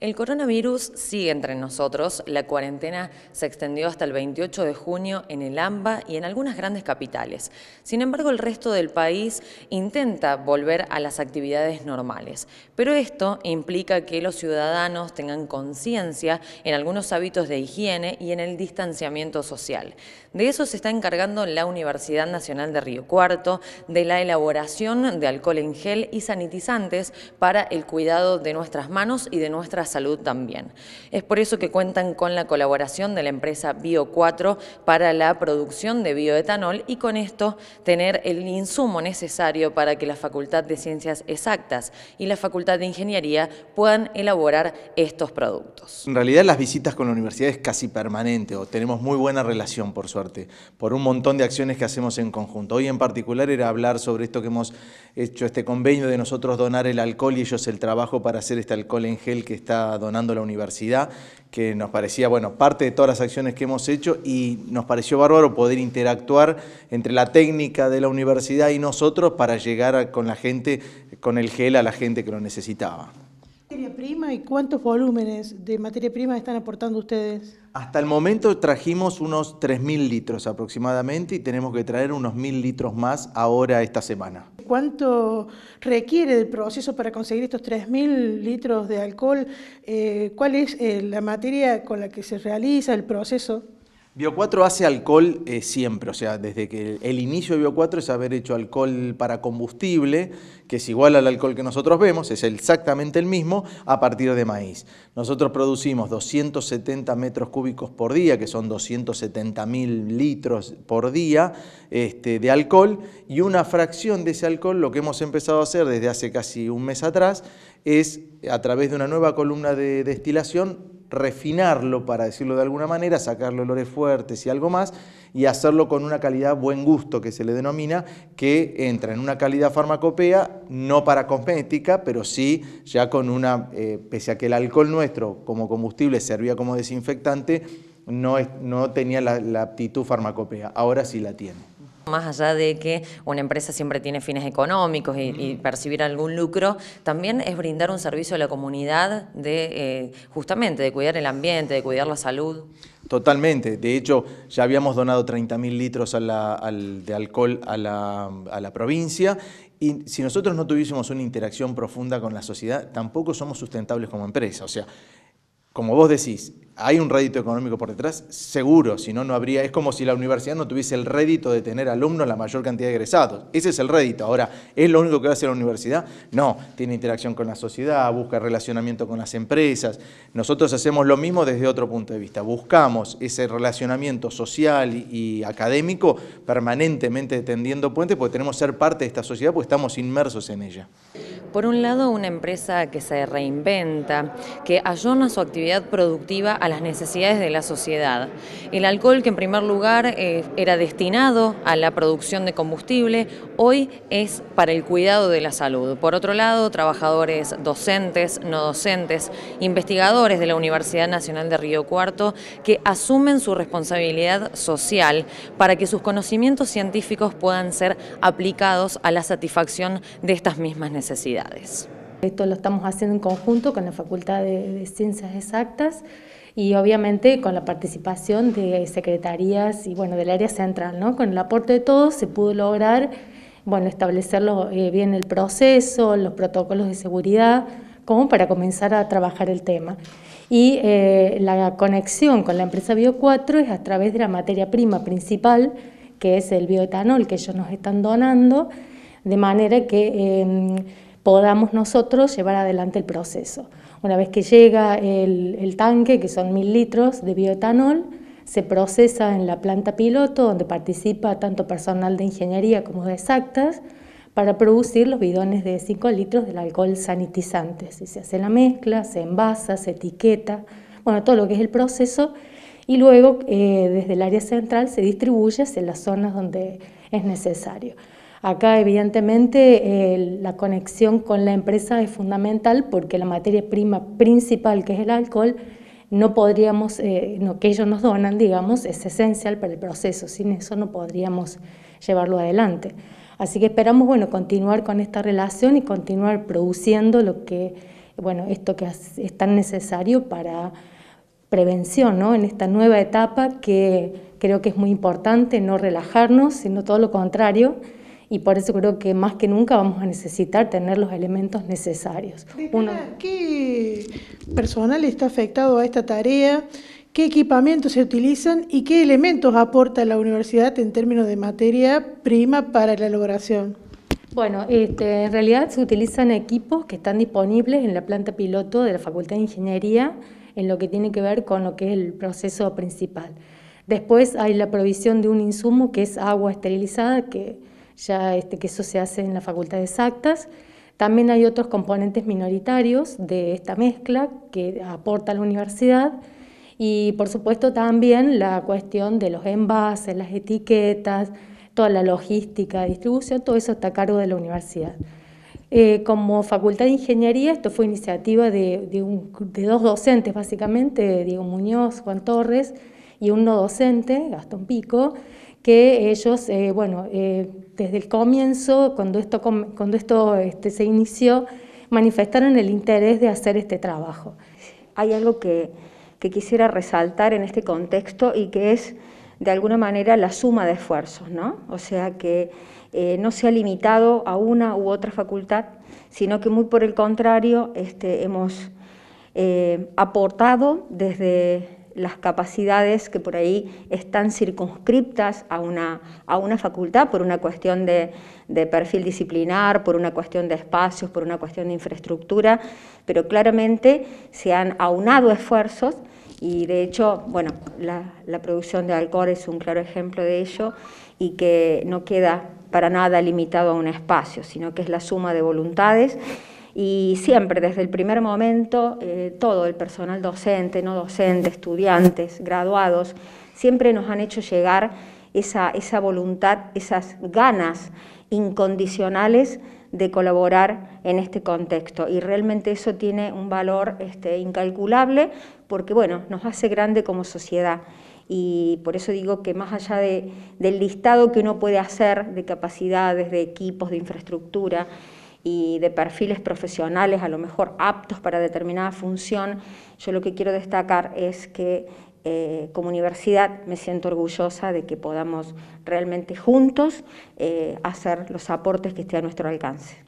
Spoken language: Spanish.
El coronavirus sigue entre nosotros. La cuarentena se extendió hasta el 28 de junio en el AMBA y en algunas grandes capitales. Sin embargo, el resto del país intenta volver a las actividades normales. Pero esto implica que los ciudadanos tengan conciencia en algunos hábitos de higiene y en el distanciamiento social. De eso se está encargando la Universidad Nacional de Río Cuarto, de la elaboración de alcohol en gel y sanitizantes para el cuidado de nuestras manos y de nuestras salud también. Es por eso que cuentan con la colaboración de la empresa Bio4 para la producción de bioetanol y con esto tener el insumo necesario para que la Facultad de Ciencias Exactas y la Facultad de Ingeniería puedan elaborar estos productos. En realidad las visitas con la universidad es casi permanente o tenemos muy buena relación por suerte, por un montón de acciones que hacemos en conjunto. Hoy en particular era hablar sobre esto que hemos hecho, este convenio de nosotros donar el alcohol y ellos el trabajo para hacer este alcohol en gel que está donando la universidad, que nos parecía, bueno, parte de todas las acciones que hemos hecho y nos pareció bárbaro poder interactuar entre la técnica de la universidad y nosotros para llegar con la gente, con el gel a la gente que lo necesitaba. ¿Materia prima y cuántos volúmenes de materia prima están aportando ustedes? Hasta el momento trajimos unos 3.000 litros aproximadamente y tenemos que traer unos 1.000 litros más ahora esta semana cuánto requiere el proceso para conseguir estos 3.000 litros de alcohol, eh, cuál es eh, la materia con la que se realiza el proceso. Bio4 hace alcohol eh, siempre, o sea, desde que el, inicio de Bio4 es haber hecho alcohol para combustible, que es igual al alcohol que nosotros vemos, es exactamente el mismo, a partir de maíz. Nosotros producimos 270 metros cúbicos por día, que son 270 mil litros por día este, de alcohol, y una fracción de ese alcohol, lo que hemos empezado a hacer desde hace casi un mes atrás, es a través de una nueva columna de destilación refinarlo, para decirlo de alguna manera, sacarle olores fuertes y algo más, y hacerlo con una calidad buen gusto que se le denomina, que entra en una calidad farmacopea, no para cosmética, pero sí ya con una, eh, pese a que el alcohol nuestro como combustible servía como desinfectante, no, tenía la aptitud farmacopea, ahora sí la tiene. Más allá de que una empresa siempre tiene fines económicos y, percibir algún lucro, también es brindar un servicio a la comunidad de eh, justamente de cuidar el ambiente, de cuidar la salud. Totalmente. De hecho, ya habíamos donado 30.000 litros de alcohol a la provincia y si nosotros no tuviésemos una interacción profunda con la sociedad, tampoco somos sustentables como empresa. O sea, como vos decís, hay un rédito económico por detrás, seguro, si no, no habría, es como si la universidad no tuviese el rédito de tener alumnos la mayor cantidad de egresados, ese es el rédito, ahora, ¿es lo único que hace la universidad? No, tiene interacción con la sociedad, busca relacionamiento con las empresas, nosotros hacemos lo mismo desde otro punto de vista, buscamos ese relacionamiento social y académico permanentemente tendiendo puentes porque tenemos que ser parte de esta sociedad porque estamos inmersos en ella. Por un lado, una empresa que se reinventa, que ayuna su actividad productiva las necesidades de la sociedad. El alcohol que en primer lugar eh, era destinado a la producción de combustible, hoy es para el cuidado de la salud. Por otro lado, trabajadores docentes, no docentes, investigadores de la Universidad Nacional de Río Cuarto que asumen su responsabilidad social para que sus conocimientos científicos puedan ser aplicados a la satisfacción de estas mismas necesidades. Esto lo estamos haciendo en conjunto con la Facultad de Ciencias Exactas y obviamente con la participación de secretarías y bueno, del área central, ¿no? Con el aporte de todos se pudo lograr bueno, establecer eh, bien el proceso, los protocolos de seguridad, como para comenzar a trabajar el tema. Y eh, la conexión con la empresa Bio4 es a través de la materia prima principal, que es el bioetanol que ellos nos están donando, de manera que... Em, podamos nosotros llevar adelante el proceso. Una vez que llega el, tanque, que son mil litros de bioetanol, se procesa en la planta piloto, donde participa tanto personal de ingeniería como de exactas, para producir los bidones de 5 litros del alcohol sanitizante. Si se hace la mezcla, se envasa, se etiqueta, bueno, todo lo que es el proceso, y luego eh, desde el área central se distribuye hacia las zonas donde es necesario. Acá evidentemente la conexión con la empresa es fundamental porque la materia prima principal que es el alcohol no podríamos, eh, que ellos nos donan, digamos, es esencial para el proceso, sin eso no podríamos llevarlo adelante. Así que esperamos, bueno, continuar con esta relación y continuar produciendo lo que, bueno, esto que es tan necesario para prevención, ¿no? En esta nueva etapa que creo que es muy importante no relajarnos, sino todo lo contrario, y por eso creo que más que nunca vamos a necesitar tener los elementos necesarios. ¿Qué personal está afectado a esta tarea? ¿Qué equipamientos se utilizan y qué elementos aporta la universidad en términos de materia prima para la elaboración? Bueno, este, en realidad se utilizan equipos que están disponibles en la planta piloto de la Facultad de Ingeniería en lo que tiene que ver con lo que es el proceso principal. Después hay la provisión de un insumo que es agua esterilizada que ya este, que eso se hace en la Facultad de Exactas. También hay otros componentes minoritarios de esta mezcla que aporta la universidad y por supuesto también la cuestión de los envases, las etiquetas, toda la logística, distribución, todo eso está a cargo de la universidad. Eh, como Facultad de Ingeniería, esto fue iniciativa de, de dos docentes básicamente, Diego Muñoz, Juan Torres, y un no docente, Gastón Pico, que ellos, eh, bueno, eh, desde el comienzo, cuando esto, cuando esto este, se inició, manifestaron el interés de hacer este trabajo. Hay algo que, quisiera resaltar en este contexto y que es, de alguna manera, la suma de esfuerzos, ¿no? O sea, que eh, no se ha limitado a una u otra facultad, sino que muy por el contrario este, hemos aportado desde las capacidades que por ahí están circunscriptas a una, a una facultad por una cuestión de, perfil disciplinar, por una cuestión de espacios, por una cuestión de infraestructura, pero claramente se han aunado esfuerzos y de hecho, bueno, la, producción de alcohol es un claro ejemplo de ello y que no queda para nada limitado a un espacio, sino que es la suma de voluntades y siempre desde el primer momento eh, todo el personal docente, no docente, estudiantes, graduados, siempre nos han hecho llegar esa, esa voluntad, esas ganas incondicionales de colaborar en este contexto y realmente eso tiene un valor este, incalculable porque bueno, nos hace grande como sociedad y por eso digo que más allá del listado que uno puede hacer de capacidades, de equipos, de infraestructura, y de perfiles profesionales a lo mejor aptos para determinada función, yo lo que quiero destacar es que eh, como universidad me siento orgullosa de que podamos realmente juntos eh, hacer los aportes que esté a nuestro alcance.